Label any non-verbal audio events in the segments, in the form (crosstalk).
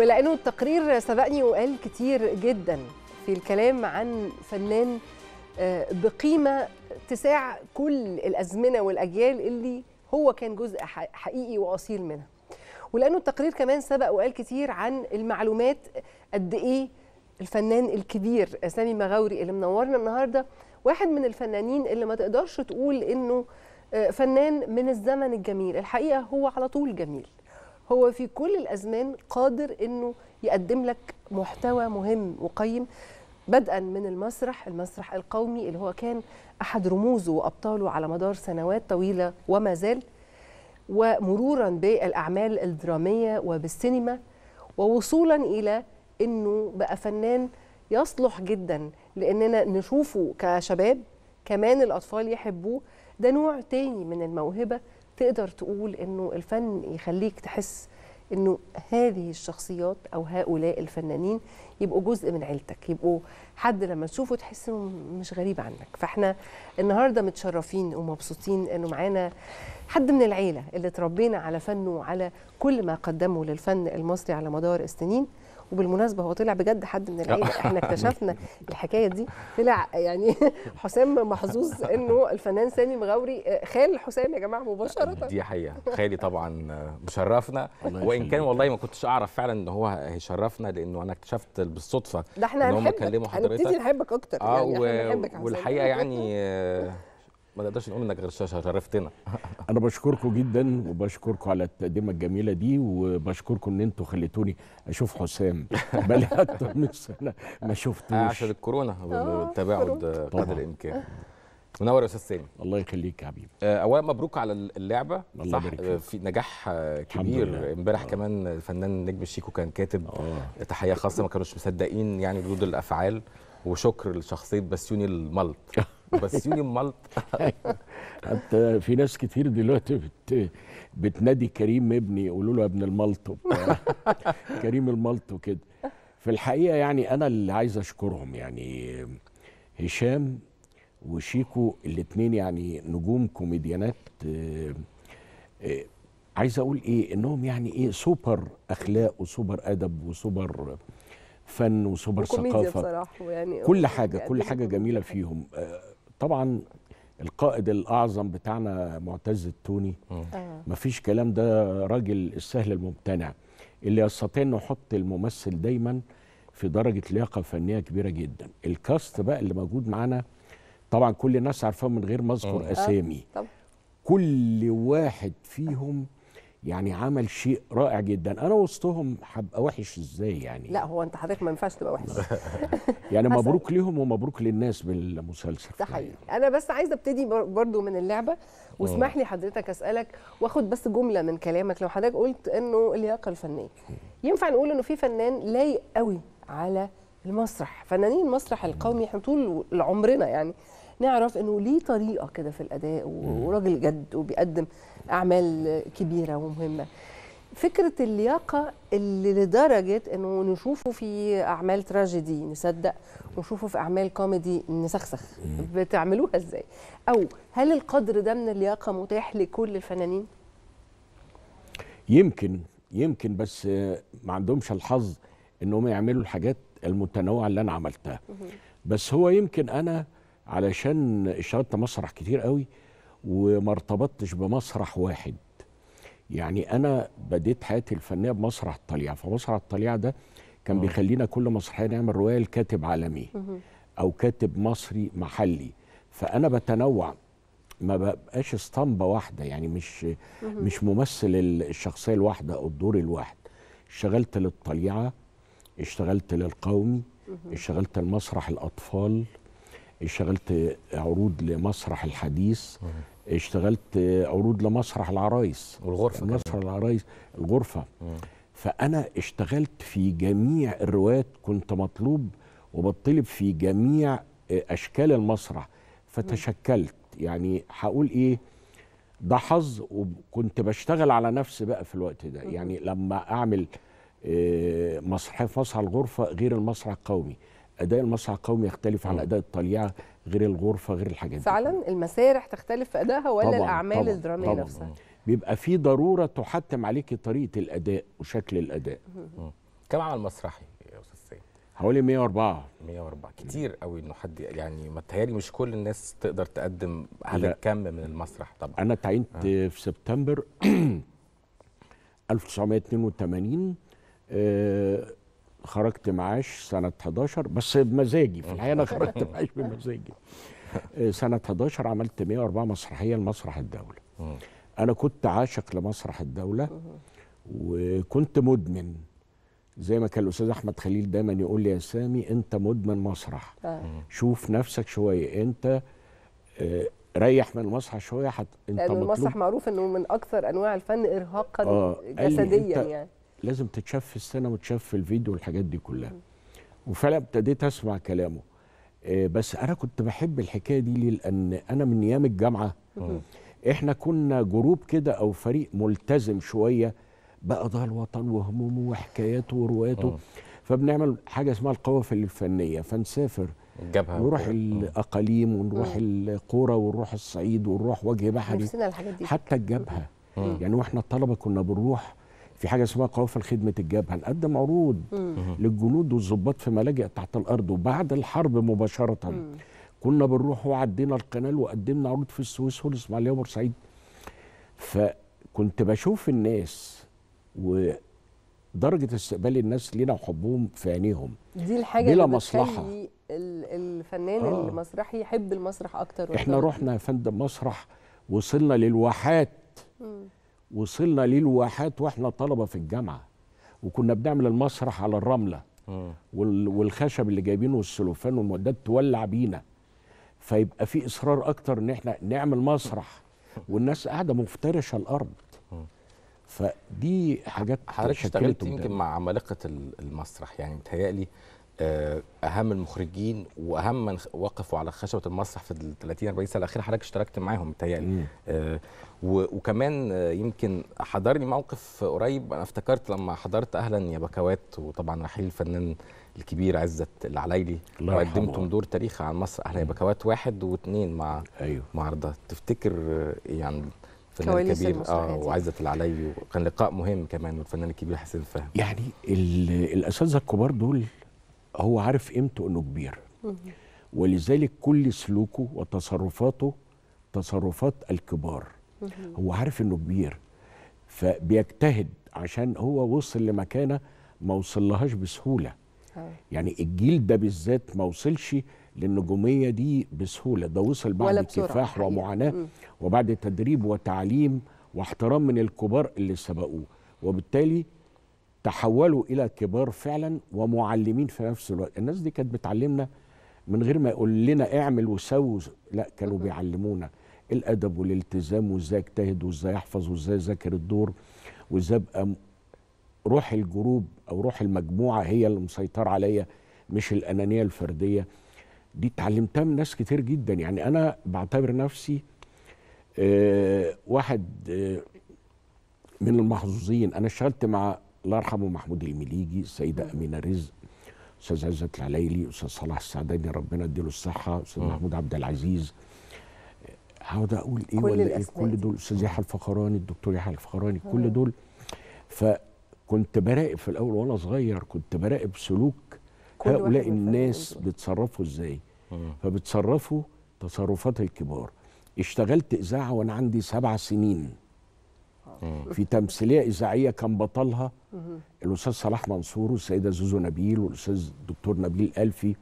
ولانه التقرير سبقني وقال كتير جدا في الكلام عن فنان آه، بقيمه تساع كل الازمنه والاجيال اللي هو كان جزء حقيقي واصيل منها ولانه التقرير كمان سبق وقال كتير عن المعلومات قد ايه الفنان الكبير سامي مغاوري اللي منورنا النهارده واحد من الفنانين اللي ما تقدرش تقول انه آه، فنان من الزمن الجميل الحقيقه هو على طول جميل هو في كل الازمان قادر انه يقدم لك محتوى مهم وقيم بدءا من المسرح المسرح القومي اللي هو كان احد رموزه وابطاله على مدار سنوات طويله وما زال ومرورا بالاعمال الدراميه وبالسينما ووصولا الى انه بقى فنان يصلح جدا لاننا نشوفه كشباب كمان الاطفال يحبوه ده نوع تاني من الموهبه تقدر تقول انه الفن يخليك تحس انه هذه الشخصيات او هؤلاء الفنانين يبقوا جزء من عيلتك يبقوا حد لما تشوفه تحس انه مش غريب عنك فاحنا النهارده متشرفين ومبسوطين انه معانا حد من العيله اللي تربينا على فنه وعلى كل ما قدمه للفن المصري على مدار السنين وبالمناسبه هو طلع بجد حد من العيله (laughs) احنا اكتشفنا الحكايه دي طلع يعني (laughs) حسام محظوظ انه الفنان سامي مغاوري آه، خال حسام يا جماعه مباشره دي حقيقه خالي طبعا مشرفنا وان كان والله ما كنتش اعرف فعلا ان هو هيشرفنا لانه انا اكتشفت بالصدفه ده احنا هنحبك هنبتدي نحبك اكتر اه يعني و... والحقيقه يعني (laughs) ما نقدرش نقول انك غير شاشه شرفتنا (laughs) انا بشكركم جدا وبشكركم على التقدمه الجميله دي وبشكركم ان انتم خليتوني اشوف حسام (laughs) بقالي اكتر من سنه ما شفتوش عشان الكورونا آه، والتباعد قدر الامكان منور يا استاذ سامي الله يخليك يا حبيبي آه، اولا مبروك على اللعبه الله صح في نجاح كبير امبارح آه. كمان الفنان نجم الشيكو كان كاتب أوه. تحيه خاصه ما كانوش مصدقين يعني ردود الافعال وشكر لشخصيه بسيوني الملط (laughs) بس يوني مالط (laughs) حتى في ناس كتير دلوقتي بت... بتنادي كريم ابني يقولوا له ابن الملط (laughs) كريم الملط وكده في الحقيقه يعني انا اللي عايز اشكرهم يعني هشام وشيكو الاثنين يعني نجوم كوميديانات آه، آه، عايز اقول ايه انهم يعني ايه سوبر اخلاق وسوبر ادب وسوبر فن وسوبر ثقافه بصراحه يعني كل آه، حاجه كل حاجه جميله فيهم طبعا القائد الاعظم بتاعنا معتز التوني آه. مفيش كلام ده راجل السهل الممتنع اللي يستطيع انه يحط الممثل دايما في درجه لياقه فنيه كبيره جدا الكاست بقى اللي موجود معانا طبعا كل الناس عارفاهم من غير ما اذكر آه، اسامي كل واحد فيهم يعني عمل شيء رائع جدا انا وسطهم هبقى وحش ازاي يعني لا هو انت حضرتك ما ينفعش تبقى وحش (laughs) يعني مبروك ليهم ومبروك للناس بالمسلسل ده حقيقي طيب. انا بس عايزه ابتدي برضو من اللعبه آه. واسمح لي حضرتك اسالك واخد بس جمله من كلامك لو حضرتك قلت انه اللياقه الفنيه ينفع نقول انه في فنان لايق قوي على المسرح فنانين المسرح القومي احنا طول عمرنا يعني نعرف انه ليه طريقه كده في الاداء وراجل جد وبيقدم اعمال كبيره ومهمه فكره اللياقه اللي لدرجه انه نشوفه في اعمال تراجيدي نصدق ونشوفه في اعمال كوميدي نسخسخ بتعملوها ازاي او هل القدر ده من اللياقه متاح لكل الفنانين يمكن يمكن بس ما عندهمش الحظ انهم يعملوا الحاجات المتنوعه اللي انا عملتها بس هو يمكن انا علشان اشتغلت مسرح كتير قوي وما ارتبطتش بمسرح واحد يعني انا بديت حياتي الفنيه بمسرح الطليعه فمسرح الطليعه ده كان أوه. بيخلينا كل مسرحيه نعمل روايه لكاتب عالمي او كاتب مصري محلي فانا بتنوع ما ببقاش اسطمبه واحده يعني مش مه. مش ممثل الشخصيه الواحده او الدور الواحد اشتغلت للطليعه اشتغلت للقومي اشتغلت لمسرح الاطفال اشتغلت عروض لمسرح الحديث اشتغلت عروض لمسرح العرايس والغرفه مسرح العرايس الغرفه مم. فانا اشتغلت في جميع الروايات كنت مطلوب وبطلب في جميع آه، اشكال المسرح فتشكلت يعني هقول ايه ده حظ وكنت بشتغل على نفسي بقى في الوقت ده يعني لما اعمل آه، مسرحيه في مسرح الغرفه غير المسرح القومي اداء المسرح القومي يختلف عن اداء الطليعه غير الغرفه غير الحاجات فعلا دي. المسارح تختلف في اداها ولا طبعًا الاعمال طبعًا الدراميه طبعًا نفسها طبعًا. بيبقى في ضروره تحتم عليكي طريقه الاداء وشكل الاداء كم عمل مسرحي يا استاذ سيد حوالي 104 104 كتير قوي انه حد يعني متهيألي مش كل الناس تقدر تقدم هذا الكم من المسرح طبعا انا تعينت آه. في سبتمبر 1982 (clears throat) آه خرجت معاش سنة 11 بس بمزاجي في الحقيقة أنا (laughs) خرجت معاش بمزاجي آه، سنة 11 عملت 104 مسرحية لمسرح الدولة أنا كنت عاشق لمسرح الدولة وكنت مدمن زي ما كان الأستاذ أحمد خليل دايما يقول لي يا سامي أنت مدمن مسرح آه. شوف نفسك شوية أنت آه، ريح من المسرح شويه حت... انت لان المسرح معروف انه من اكثر انواع الفن ارهاقا آه جسديا يعني لازم تتشاف في السينما وتشاف في الفيديو والحاجات دي كلها وفعلا ابتديت اسمع كلامه آه، بس انا كنت بحب الحكايه دي لان انا من ايام الجامعه احنا كنا جروب كده او فريق ملتزم شويه بقى ده الوطن وهمومه وحكاياته ورواياته فبنعمل حاجه اسمها القوافل الفنيه فنسافر الجبهه نروح الاقاليم ونروح القرى ونروح الصعيد ونروح وجه بحري نفسنا الحاجات دي حتى الجبهه يعني واحنا الطلبه كنا بنروح في حاجه اسمها قوافل خدمه الجبهه نقدم عروض مم. للجنود والظباط في ملاجئ تحت الارض وبعد الحرب مباشره مم. كنا بنروح وعدينا القنال وقدمنا عروض في السويس والاسماعيليه وبورسعيد فكنت بشوف الناس و درجة استقبال الناس لينا وحبهم في عينيهم دي الحاجة بلا اللي مصلحة الفنان آه. المسرحي يحب المسرح أكتر احنا رحنا يا فندم مسرح وصلنا للواحات مم. وصلنا للواحات واحنا طلبه في الجامعه وكنا بنعمل المسرح على الرمله آه. والخشب اللي جايبينه والسلوفان والمعدات تولع بينا فيبقى في اصرار اكتر ان احنا نعمل مسرح والناس قاعده مفترشه الارض آه. فدي حاجات حضرتك اشتغلت يمكن مع عمالقه المسرح يعني متهيألي آه، اهم المخرجين واهم من وقفوا على خشبه المسرح في ال 30 40 سنه الاخيره حضرتك اشتركت معاهم متهيألي آه وكمان يمكن حضرني موقف قريب انا افتكرت لما حضرت اهلا يا بكوات وطبعا رحيل الفنان الكبير عزت العلايلي وقدمتم دور تاريخي على مصر اهلا يا بكوات واحد واثنين مع أيوه. مع رضا تفتكر يعني الفنان الكبير اه وعزت العلايلي وكان لقاء مهم كمان والفنان الكبير حسين فهمي يعني الاساتذه الكبار دول هو عارف قيمته انه كبير ولذلك كل سلوكه وتصرفاته تصرفات الكبار هو عارف انه كبير فبيجتهد عشان هو وصل لمكانه ما وصلهاش بسهوله يعني الجيل ده بالذات ما وصلش للنجوميه دي بسهوله ده وصل بعد كفاح ومعاناه وبعد تدريب وتعليم واحترام من الكبار اللي سبقوه وبالتالي تحولوا الى كبار فعلا ومعلمين في نفس الوقت الناس دي كانت بتعلمنا من غير ما يقول لنا اعمل وسوي لا كانوا بيعلمونا الادب والالتزام وازاي اجتهد وازاي احفظ وازاي اذاكر الدور وازاي ابقى روح الجروب او روح المجموعه هي اللي مسيطره عليا مش الانانيه الفرديه دي اتعلمتها من ناس كتير جدا يعني انا بعتبر نفسي آه واحد آه من المحظوظين انا اشتغلت مع الله يرحمه محمود المليجي السيده امينه رزق استاذ عزت العليلي استاذ صلاح السعداني ربنا يديله الصحه استاذ محمود عبد العزيز هقعد اقول ايه كل ولا ايه كل دول استاذ يحيى الفخراني الدكتور يحيى الفخراني كل دول فكنت براقب في الاول وانا صغير كنت براقب سلوك هؤلاء الناس بيتصرفوا ازاي فبتصرفوا تصرفات الكبار اشتغلت اذاعه وانا عندي سبع سنين في تمثيليه اذاعيه كان بطلها الاستاذ صلاح منصور والسيده زوزو نبيل والاستاذ الدكتور نبيل الفي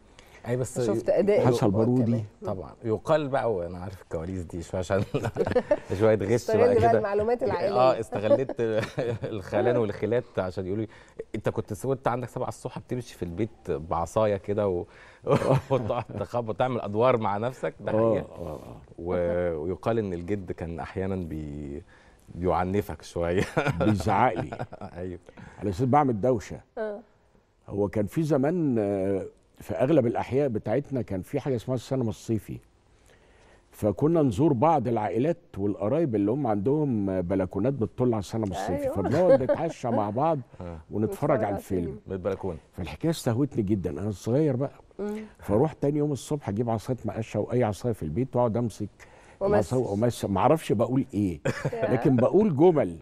اي بس شفت اداء حسن برودي طبعا يقال بقى وانا عارف الكواليس دي شويه عشان (laughs) شويه غش بقى كده المعلومات آه، العائليه اه استغلت (laughs) الخلان والخلات عشان يقولوا انت كنت وانت عندك سبع الصبح بتمشي في البيت بعصايه كده و... (laughs) وتخبط تعمل ادوار مع نفسك ده آه، حقيقه آه، ويقال ان الجد كان احيانا بي يعنفك شويه (laughs) بيزعق لي ايوه انا صرت بعمل دوشه آه. هو كان في زمان آه، في اغلب الاحياء بتاعتنا كان في حاجه اسمها السينما الصيفي فكنا نزور بعض العائلات والقرايب اللي هم عندهم بلكونات بتطل على السينما الصيفي أيوه. فبنقعد (laughs) نتعشى مع بعض ونتفرج على الفيلم من البلكونه فالحكايه استهوتني جدا انا صغير بقى فاروح تاني يوم الصبح اجيب عصايه مقشه واي عصايه في البيت واقعد امسك ومس ومس ما اعرفش بقول ايه (laughs) لكن بقول جمل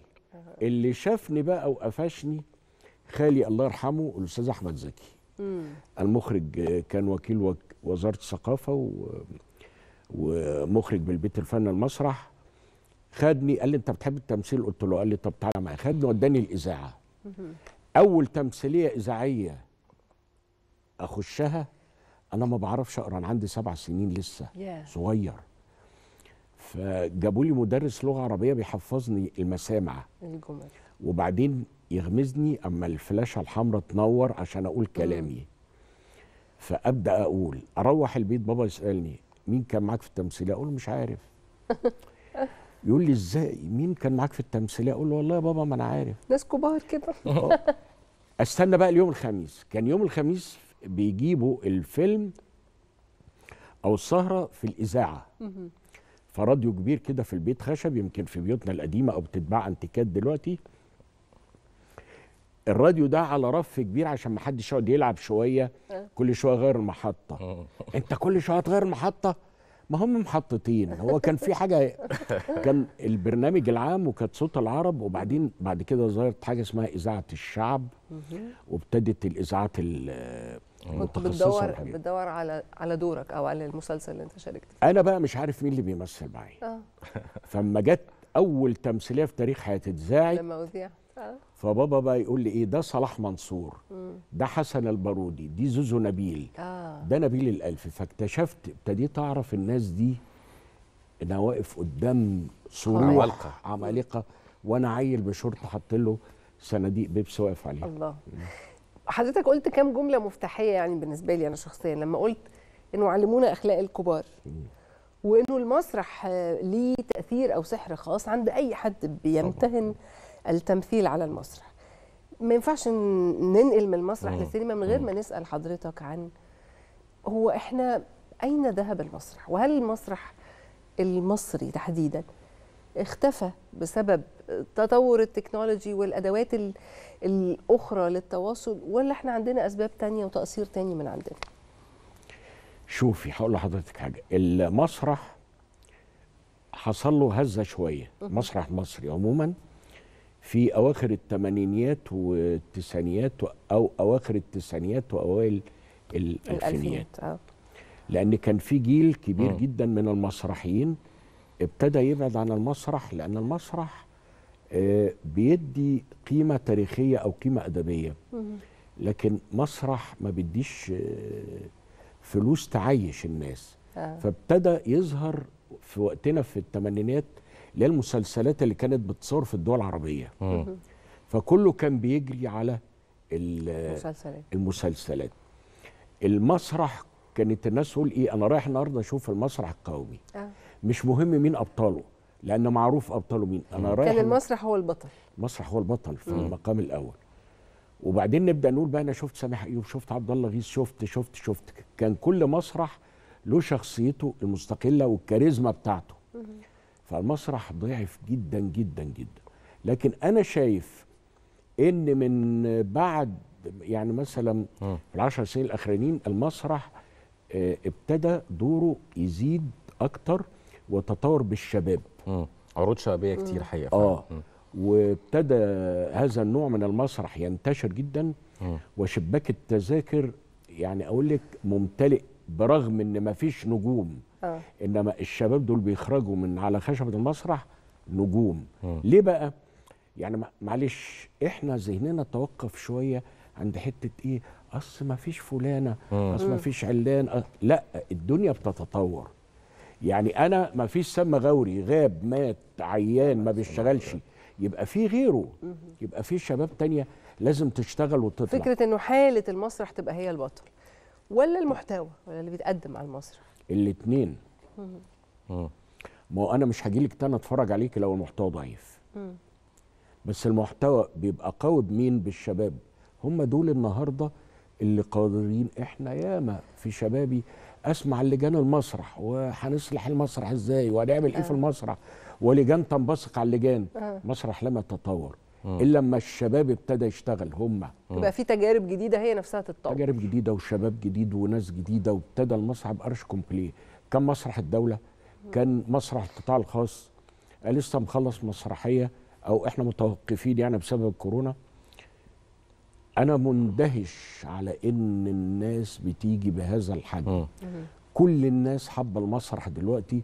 اللي شافني بقى وقفشني خالي الله يرحمه الاستاذ احمد زكي المخرج كان وكيل وزاره الثقافه ومخرج بالبيت الفن المسرح خدني قال لي انت بتحب التمثيل قلت له قال لي طب تعالى معايا خدني وداني الاذاعه اول تمثيليه اذاعيه اخشها انا ما بعرفش اقرا انا عندي سبع سنين لسه صغير فجابوا لي مدرس لغه عربيه بيحفظني المسامع الجمل وبعدين يغمزني اما الفلاشه الحمراء تنور عشان اقول كلامي فابدا اقول اروح البيت بابا يسالني مين كان معاك في التمثيليه اقول مش عارف (laughs) يقول لي ازاي مين كان معاك في التمثيليه اقول له والله يا بابا ما انا عارف ناس كبار كده (laughs) آه. استنى بقى اليوم الخميس كان يوم الخميس بيجيبوا الفيلم او السهره في الاذاعه فراديو كبير كده في البيت خشب يمكن في بيوتنا القديمه او بتتباع انتيكات دلوقتي الراديو ده على رف كبير عشان ما حدش يقعد يلعب شويه آه. كل شويه غير المحطه آه. انت كل شويه هتغير المحطه ما هم محطتين هو كان في حاجه كان البرنامج العام وكانت صوت العرب وبعدين بعد كده ظهرت حاجه اسمها اذاعه الشعب وابتدت الاذاعات كنت بتدور بتدور على على دورك او على المسلسل اللي انت شاركت فيه انا بقى مش عارف مين اللي بيمثل معايا اه (laughs) فلما جت اول تمثيليه في تاريخ اتذاعت لما اذيع آه. فبابا بقى يقول لي ايه ده صلاح منصور مم. ده حسن البارودي دي زوزو نبيل آه. ده نبيل الالفي فاكتشفت ابتديت اعرف الناس دي انا واقف قدام صروح عمالقه عمالقه وانا عيل بشورت حاطط له صناديق بيبسي واقف عليها الله حضرتك قلت كام جمله مفتاحيه يعني بالنسبه لي انا شخصيا لما قلت انه علمونا اخلاق الكبار وانه المسرح ليه تاثير او سحر خاص عند اي حد بيمتهن التمثيل على المسرح ما ينفعش ننقل من المسرح للسينما من غير ما نسال حضرتك عن هو احنا اين ذهب المسرح وهل المسرح المصري تحديدا اختفى بسبب تطور التكنولوجي والادوات الاخرى للتواصل ولا احنا عندنا اسباب تانية وتقصير تاني من عندنا شوفي هقول لحضرتك حاجه المسرح حصل له هزه شويه مسرح مصري عموما في اواخر الثمانينيات والتسعينيات او اواخر التسعينيات واوائل الالفينيات آه. لان كان في جيل كبير جدا من المسرحيين ابتدى يبعد عن المسرح لان المسرح آه، بيدي قيمه تاريخيه او قيمه ادبيه لكن مسرح ما بيديش آه، فلوس تعيش الناس آه. فابتدى يظهر في وقتنا في الثمانينات اللي هي المسلسلات اللي كانت بتصور في الدول العربيه فكله كان بيجري على المسلسلات المسلسلات المسرح كانت الناس تقول ايه انا رايح النهارده اشوف المسرح القومي مش مهم مين ابطاله لانه معروف ابطاله مين انا رايح كان المسرح هو البطل المسرح هو البطل في المقام الاول وبعدين نبدا نقول بقى انا شفت سامح ايوب شفت عبد الله غيث شفت شفت شفت كان كل مسرح له شخصيته المستقله والكاريزما بتاعته فالمسرح ضعف جدا جدا جدا لكن انا شايف ان من بعد يعني مثلا في العشر سنين الاخرانيين المسرح آه، ابتدى دوره يزيد اكتر وتطور بالشباب مم. عروض شبابيه كتير حقيقه اه وابتدى هذا النوع من المسرح ينتشر جدا مم. وشباك التذاكر يعني اقول لك ممتلئ برغم ان ما فيش نجوم أوه. انما الشباب دول بيخرجوا من على خشبه المسرح نجوم مم. ليه بقى يعني معلش احنا ذهننا توقف شويه عند حته ايه اصل ما فيش فلانه اصل ما فيش علان أص... لا الدنيا بتتطور يعني انا ما فيش سم غوري غاب مات عيان ما بيشتغلش يبقى في غيره يبقى في شباب تانية لازم تشتغل وتطلع فكره انه حاله المسرح تبقى هي البطل ولا المحتوى ولا اللي بيتقدم على المسرح الاثنين ما هو انا مش هجيلك لك تاني اتفرج عليك لو المحتوى ضعيف بس المحتوى بيبقى قوي بمين بالشباب هم دول النهارده اللي قادرين احنا ياما في شبابي اسمع لجان المسرح وهنصلح المسرح ازاي وهنعمل ايه في آه. المسرح ولجان تنبثق على اللجان آه. مسرح لم يتطور آه. الا لما الشباب ابتدى يشتغل هم يبقى في تجارب جديده هي نفسها تتطور تجارب جديده وشباب جديد وناس جديده وابتدى المسرح بقرش كومبليه كان مسرح الدوله كان مسرح القطاع الخاص لسه مخلص مسرحيه او احنا متوقفين يعني بسبب الكورونا انا مندهش على ان الناس بتيجي بهذا الحجم كل الناس حابه المسرح دلوقتي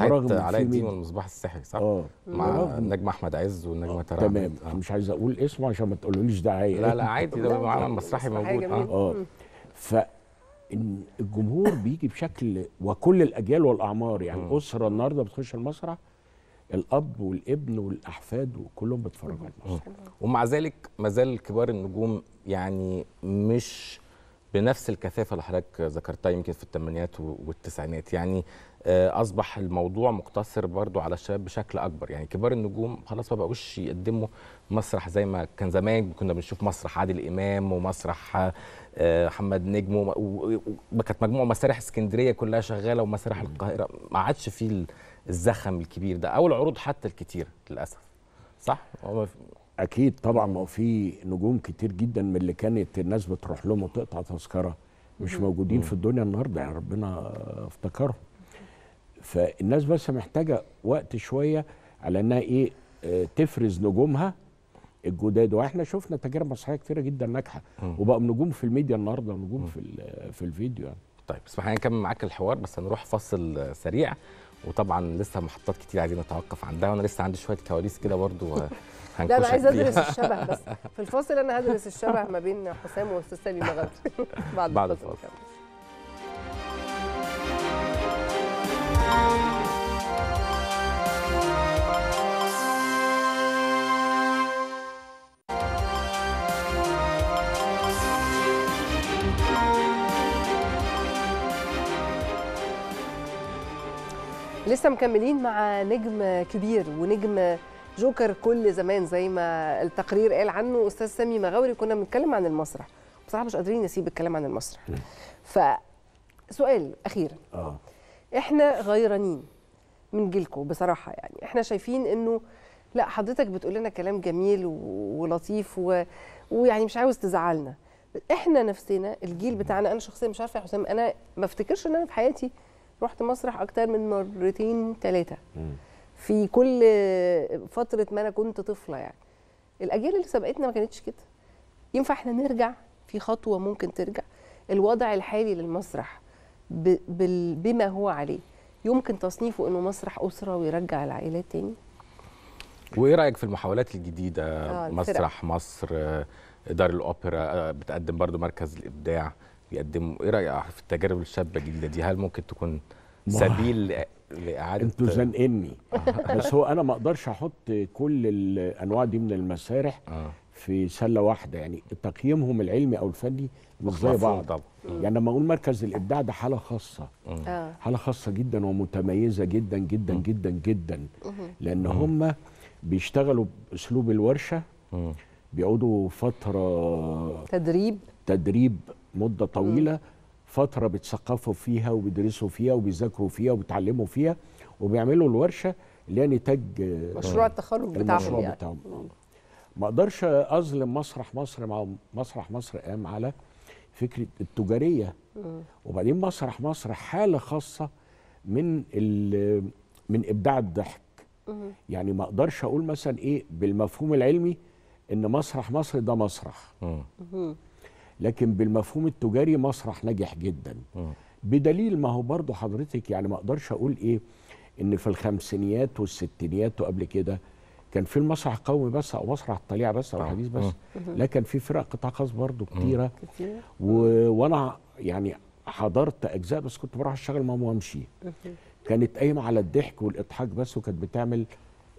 برغم علاء الدين والمصباح السحري صح؟ اه مع النجم احمد عز والنجم آه، ترى تمام آه. مش عايز اقول اسمه عشان ما تقولوليش دعايه لا لا عادي ده (laughs) معانا مسرحي موجود اه اه ف الجمهور بيجي بشكل وكل الاجيال والاعمار يعني اسره النهارده بتخش المسرح الاب والابن والاحفاد وكلهم بيتفرجوا على الماتش ومع ذلك ما زال كبار النجوم يعني مش بنفس الكثافه اللي حضرتك ذكرتها يمكن في الثمانينات والتسعينات يعني آه، اصبح الموضوع مقتصر برضو على الشباب بشكل اكبر يعني كبار النجوم خلاص ما بقوش يقدموا مسرح زي ما كان زمان كنا بنشوف مسرح عادل امام ومسرح آه، محمد نجم وكانت مجموعه مسارح اسكندريه كلها شغاله ومسارح القاهره ما عادش فيه الزخم الكبير ده او العروض حتى الكتير للاسف صح اكيد طبعا ما في نجوم كتير جدا من اللي كانت الناس بتروح لهم وتقطع تذكره مش موجودين في الدنيا النهارده يعني ربنا افتكرهم فالناس بس محتاجه وقت شويه على انها ايه آه، تفرز نجومها الجداد واحنا شفنا تجارب مسرحيه كتيره جدا ناجحه وبقوا نجوم في الميديا النهارده ونجوم في في الفيديو يعني طيب اسمح لي نكمل معاك الحوار بس هنروح فصل سريع وطبعا لسه محطات كتير عايزين نتوقف عندها وانا لسه عندي شويه كواليس كده برضو (laughs) لا انا عايز ادرس الشبه بس (laughs) في الفاصل انا هدرس الشبه ما بين حسام واستاذ سليم (laughs) بعد, بعد الفاصل لسه مكملين مع نجم كبير ونجم جوكر كل زمان زي ما التقرير قال عنه استاذ سامي مغاوري كنا بنتكلم عن المسرح بصراحه مش قادرين نسيب الكلام عن المسرح فسؤال اخيرا اه احنا غيرانين من جيلكم بصراحه يعني احنا شايفين انه لا حضرتك بتقول لنا كلام جميل ولطيف و... ويعني مش عاوز تزعلنا احنا نفسنا الجيل بتاعنا انا شخصيا مش عارفه يا حسام انا ما افتكرش ان انا في حياتي رحت مسرح اكتر من مرتين ثلاثه في كل فتره ما انا كنت طفله يعني الاجيال اللي سبقتنا ما كانتش كده ينفع احنا نرجع في خطوه ممكن ترجع الوضع الحالي للمسرح بما هو عليه يمكن تصنيفه انه مسرح اسره ويرجع العائلات تاني وايه رايك في المحاولات الجديده آه مسرح مصر دار الاوبرا آه، بتقدم برضو مركز الابداع بيقدموا ايه رايك في التجارب الشابه الجديده دي هل ممكن تكون سبيل لاعاده انتوا زنقني (laughs) بس هو انا ما اقدرش احط كل الانواع دي من المسارح آه. في سله واحده يعني تقييمهم العلمي او الفني مش زي بعض طبعا. يعني لما اقول مركز الابداع ده حاله خاصه آه. حاله خاصه جدا ومتميزه جدا جدا جدا جدا لان هم بيشتغلوا باسلوب الورشه بيقعدوا فتره تدريب تدريب مده طويله فتره بيتثقفوا فيها وبيدرسوا فيها وبيذاكروا فيها وبيتعلموا فيها وبيعملوا الورشه اللي هي نتاج آه، مشروع التخرج بتاعهم يعني. بتاعهم ما اقدرش اظلم مسرح مصر مع مسرح مصر قام على فكره التجاريه وبعدين مسرح مصر حاله خاصه من من ابداع الضحك يعني ما اقدرش اقول مثلا ايه بالمفهوم العلمي ان مسرح مصر ده مسرح لكن بالمفهوم التجاري مسرح ناجح جدا بدليل ما هو برضو حضرتك يعني ما اقدرش اقول ايه ان في الخمسينيات والستينيات وقبل كده كان في المسرح القومي بس او مسرح الطليعه بس او الحديث بس لا كان في فرق قطاع خاص برضو كتيره و... وانا يعني حضرت اجزاء بس كنت بروح اشتغل ماما وامشي كانت قايمه على الضحك والاضحاك بس وكانت بتعمل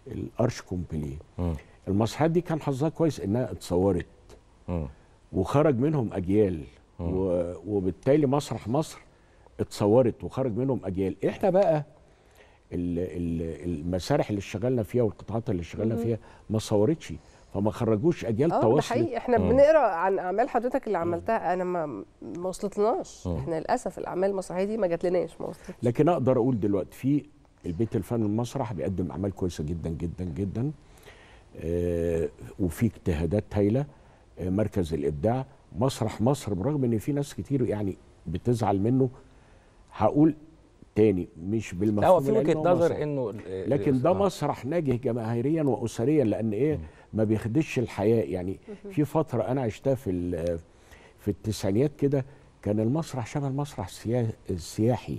الارش كومبليه المسرحيات دي كان حظها كويس انها اتصورت وخرج منهم اجيال اه. و... وبالتالي مسرح مصر اتصورت وخرج منهم اجيال احنا بقى المسارح اللي اشتغلنا فيها والقطاعات اللي اشتغلنا فيها ما صورتش فما خرجوش اجيال اه، تواصل حقيقي احنا مم. اه. بنقرا عن اعمال حضرتك اللي عملتها انا ما ما وصلتناش احنا للاسف الاعمال المسرحيه دي ما جاتلناش ما وصلتش لكن اقدر اقول دلوقتي في البيت الفن المسرح بيقدم اعمال كويسه جدا جدا جدا آه وفي اجتهادات هايله مركز الابداع مسرح مصر برغم ان في ناس كتير يعني بتزعل منه هقول تاني مش بالمفهوم هو في وجهه نظر انه لكن ده آه. مسرح ناجح جماهيريا واسريا لان ايه ما بيخدش الحياه يعني في فتره انا عشتها في في التسعينيات كده كان المسرح شبه المسرح السياحي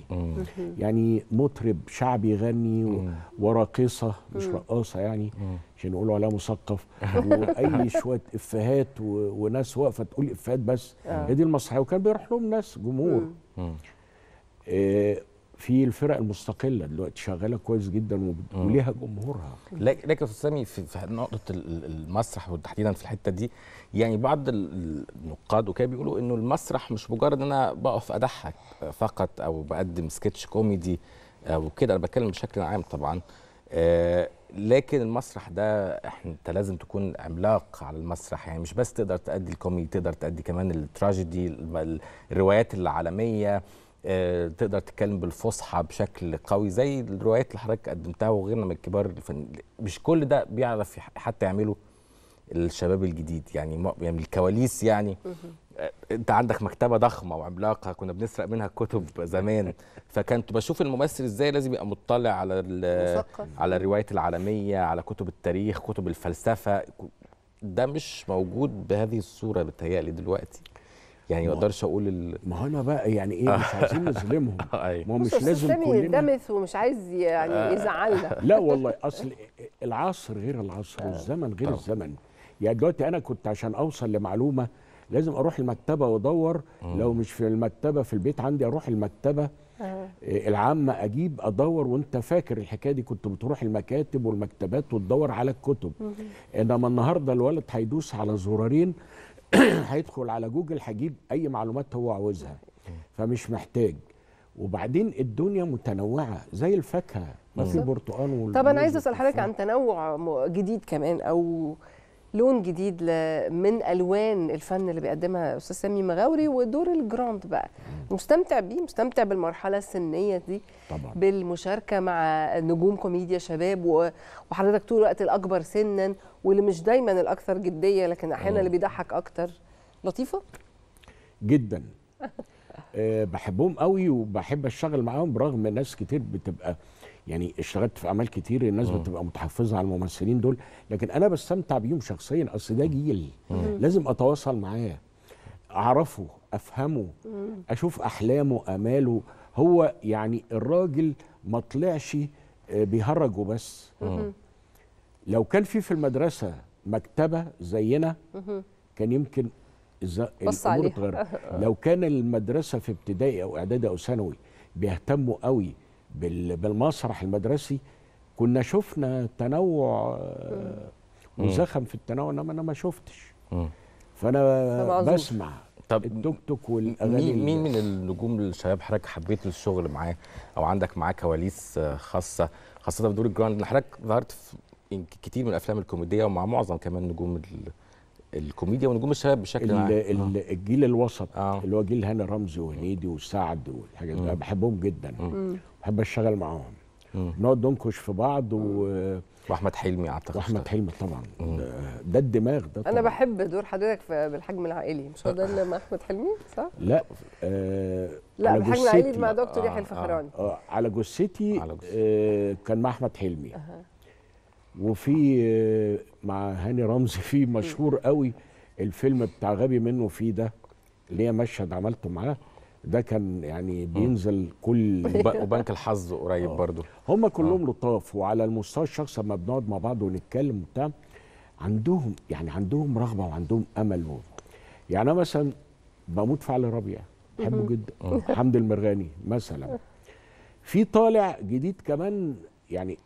يعني مطرب شعبي يغني وراقصه مش رقاصه يعني عشان يقولوا عليها مثقف واي (laughs) شويه افيهات وناس واقفه تقول افيهات بس آه. هي دي المسرحيه وكان بيروح لهم ناس جمهور آه في الفرق المستقله دلوقتي شغاله كويس جدا وليها جمهورها لكن استاذ سامي في نقطه المسرح وتحديدا في الحته دي يعني بعض النقاد وكده بيقولوا انه المسرح مش مجرد ان انا بقف اضحك فقط او بقدم سكتش كوميدي وكده انا بتكلم بشكل عام طبعا آه لكن المسرح ده انت لازم تكون عملاق على المسرح يعني مش بس تقدر تأدي الكوميدي تقدر تأدي كمان التراجيدي الروايات العالمية آه، تقدر تتكلم بالفصحى بشكل قوي زي الروايات اللي حضرتك قدمتها وغيرنا من الكبار الفن مش كل ده بيعرف حتى يعمله الشباب الجديد يعني من يعني الكواليس يعني انت عندك مكتبه ضخمه وعملاقه كنا بنسرق منها الكتب زمان فكنت بشوف الممثل ازاي لازم يبقى مطلع على على الروايات العالميه على كتب التاريخ كتب الفلسفه ده مش موجود بهذه الصوره بتهيألي دلوقتي يعني ما اقدرش اقول ال... ما انا بقى يعني ايه مش (laughs) عايزين نظلمهم (laughs) أيوه. ما هو مش لازم كلنا يندمس ومش عايز يعني آه. يزعلنا (laughs) لا والله اصل العصر غير العصر آه. والزمن غير الزمن يعني دلوقتي انا كنت عشان اوصل لمعلومه لازم اروح المكتبه وادور لو مش في المكتبه في البيت عندي اروح المكتبه آه. آه، العامه اجيب ادور وانت فاكر الحكايه دي كنت بتروح المكاتب والمكتبات وتدور على الكتب انما النهارده الولد هيدوس على زرارين (clears throat) هيدخل على جوجل هيجيب اي معلومات هو عاوزها فمش محتاج وبعدين الدنيا متنوعه زي الفاكهه ما في برتقال طب انا عايز اسال حضرتك عن تنوع جديد كمان او لون جديد من الوان الفن اللي بيقدمها استاذ سامي مغاوري ودور الجراند بقى مستمتع بيه مستمتع بالمرحله السنيه دي طبعا. بالمشاركه مع نجوم كوميديا شباب وحضرتك طول الوقت الاكبر سنا واللي مش دايما الاكثر جديه لكن احيانا اللي بيضحك اكتر لطيفه جدا (laughs) آه، بحبهم قوي وبحب اشتغل معاهم برغم ناس كتير بتبقى يعني اشتغلت في اعمال كتير الناس أوه. بتبقى متحفظه على الممثلين دول لكن انا بستمتع بيهم شخصيا اصل ده جيل لازم اتواصل معاه اعرفه افهمه مم. اشوف احلامه اماله هو يعني الراجل ما طلعش آه، بيهرج وبس لو كان في في المدرسه مكتبه زينا كان يمكن الامور تغير (laughs) لو كان المدرسه في ابتدائي او اعدادي او ثانوي بيهتموا قوي بالمسرح المدرسي كنا شفنا تنوع آه، مزخم في التنوع انما انا ما شفتش فانا بسمع طب التوك توك والاغاني مين, مين من النجوم الشباب حضرتك حبيت الشغل معاه او عندك معاه كواليس آه، خاصه خاصه في دور الجراند حضرتك ظهرت في كتير من الافلام الكوميديه ومع معظم كمان نجوم الكوميديا ونجوم الشباب بشكل عام آه. الجيل الوسط آه. اللي هو جيل هاني رمزي وهنيدي وسعد والحاجات دي بحبهم جدا بحب اشتغل معاهم نقعد ننكش في بعض و واحمد حلمي اعتقد واحمد حلمي طبعا ده, ده الدماغ ده طبعا. انا بحب دور حضرتك بالحجم العائلي مش هو ده اللي مع احمد حلمي صح لا آه لا بالحجم العائلي مع دكتور يحيى آه، آه. الفخراني آه. آه. على جثتي آه كان مع احمد حلمي آه. وفي آه، مع هاني رمزي في مشهور قوي الفيلم بتاع غبي منه فيه ده اللي هي مشهد عملته معاه ده كان يعني بينزل كل وبنك الحظ قريب آه. برضو هم كلهم آه. لطاف وعلى المستوى الشخصي لما بنقعد مع بعض ونتكلم وبتاع عندهم يعني عندهم رغبه وعندهم امل و... يعني انا مثلا بموت في علي ربيع بحبه جدا حمد المرغني مثلا في طالع جديد كمان يعني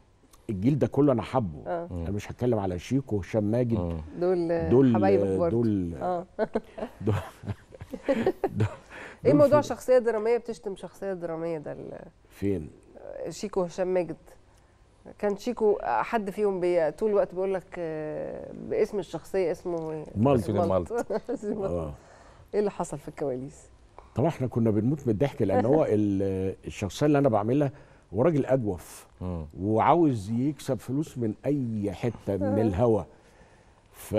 الجيل ده كله انا حبه آه. انا مش هتكلم على شيكو وهشام ماجد آه. دول دول دول, آه. دول, (laughs) دول ايه موضوع شخصيه دراميه بتشتم شخصيه دراميه ده فين شيكو وهشام ماجد كان شيكو حد فيهم بي طول الوقت بيقول لك آه، باسم الشخصيه اسمه مالت إيه؟ مالت (laughs) آه. ايه اللي حصل في الكواليس طبعا احنا كنا بنموت من الضحك لان هو (laughs) الشخصيه اللي انا بعملها وراجل أجوف وعاوز يكسب فلوس من أي حتة من الهوا ف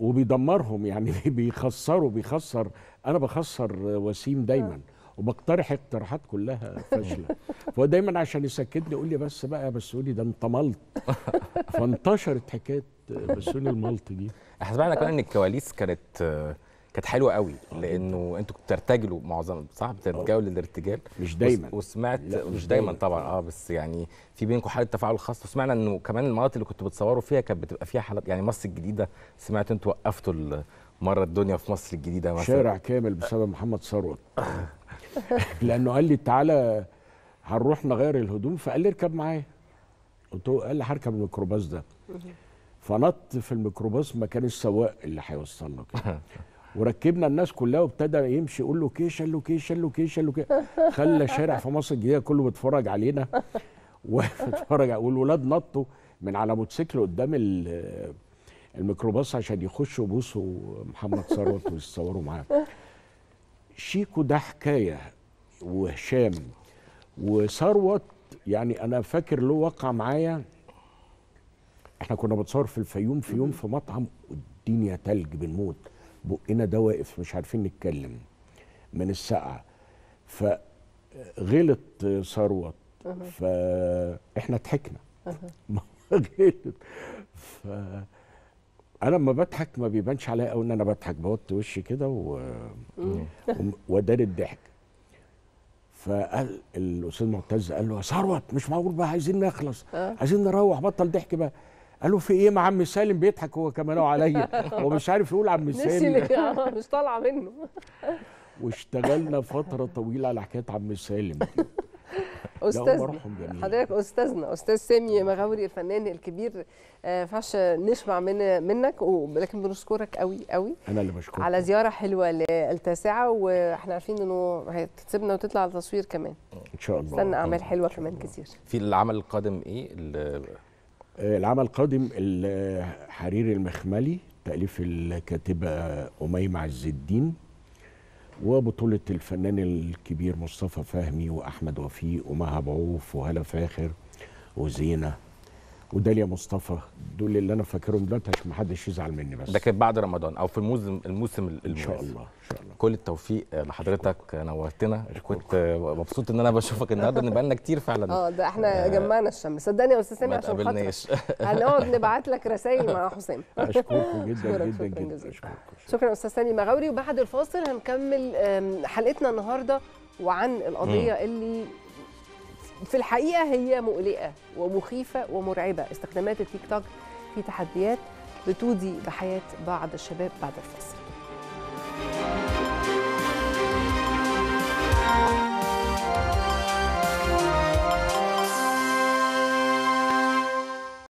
وبيدمرهم يعني (laughs) بيخسروا بيخسر أنا بخسر وسيم دايما وبقترح اقتراحات كلها فاشله (laughs) فهو دايما عشان يسكتني يقول لي بس بقى يا بسوني ده انت ملط فانتشرت حكايه بسوني الملط دي (laughs) احنا سمعنا كمان ان الكواليس كانت كانت حلوه قوي آه. لانه انتوا بترتجلوا معظم صح بترجعوا للارتجال مش دايما وسمعت مش, مش دايما, طبعا اه بس يعني في بينكم حاله تفاعل خاص وسمعنا انه كمان المناطق اللي كنتوا بتصوروا فيها كانت بتبقى فيها حالات يعني مصر الجديده سمعت انتوا وقفتوا مره الدنيا في مصر الجديده مثلا شارع كامل بسبب محمد ثروت (laughs) لانه قال لي تعالى هنروح نغير الهدوم فقال لي اركب معايا قلت له قال لي هركب الميكروباص ده فنط في الميكروباص مكان السواق اللي هيوصلنا كده (laughs) وركبنا الناس كلها وابتدى يمشي يقول لوكيشن لوكيشن لوكيشن لوكيشن خلى الشارع في مصر الجديده كله بيتفرج علينا (laughs) وبيتفرج والولاد نطوا من على موتوسيكل قدام الميكروباص عشان يخشوا يبوسوا محمد ثروت ويتصوروا معاه شيكو ده حكايه وهشام وثروت يعني انا فاكر له وقع معايا احنا كنا بنتصور في الفيوم في يوم في مطعم الدنيا تلج بنموت بقنا ده واقف مش عارفين نتكلم من السقعه فغلط ثروت فاحنا ضحكنا (laughs) غلط ف انا لما بضحك ما بيبانش عليا قوي ان انا بضحك بوط وشي كده و... (laughs) وداري الضحك فقال الاستاذ معتز قال له يا ثروت مش معقول بقى عايزين نخلص أه. عايزين نروح بطل ضحك بقى قالوا في ايه ما عم سالم بيضحك هو كمان عليا (laughs) هو مش عارف يقول عم سالم آه، مش طالعه منه (laughs) واشتغلنا فتره طويله على حكايه عم سالم (laughs) استاذ حضرتك استاذنا استاذ سامي آه. مغاوري الفنان الكبير آه فعش نسمع من منك ولكن بنشكرك قوي قوي انا اللي بشكرك على زياره حلوه للتاسعه واحنا عارفين انه هتسيبنا وتطلع على التصوير كمان آه، ان شاء الله استنى اعمال حلوه كمان كتير في العمل القادم ايه العمل القادم حرير المخملي تأليف الكاتبة آه، أميمة عز الدين وبطولة الفنان الكبير مصطفى فهمي وأحمد وفيق ومها بعوف وهلا فاخر وزينة وداليا مصطفى دول اللي انا فاكرهم دلوقتي عشان ما حدش يزعل مني بس ده كانت بعد رمضان او في الموسم الموسم ان شاء الله ان شاء الله كل التوفيق لحضرتك نورتنا كنت مبسوط ان انا بشوفك النهارده ان بقالنا كتير فعلا اه ده احنا آه جمعنا الشمل صدقني يا استاذ سامي عشان خاطر هنقعد آه، نبعت لك رسائل مع حسام (laughs) اشكركم جدا جدا جدا شكرا استاذ سامي مغاوري وبعد الفاصل هنكمل حلقتنا النهارده وعن القضيه اللي في الحقيقه هي مقلقه ومخيفه ومرعبه استخدامات التيك توك في تحديات بتودي بحياه بعض الشباب بعد الفصل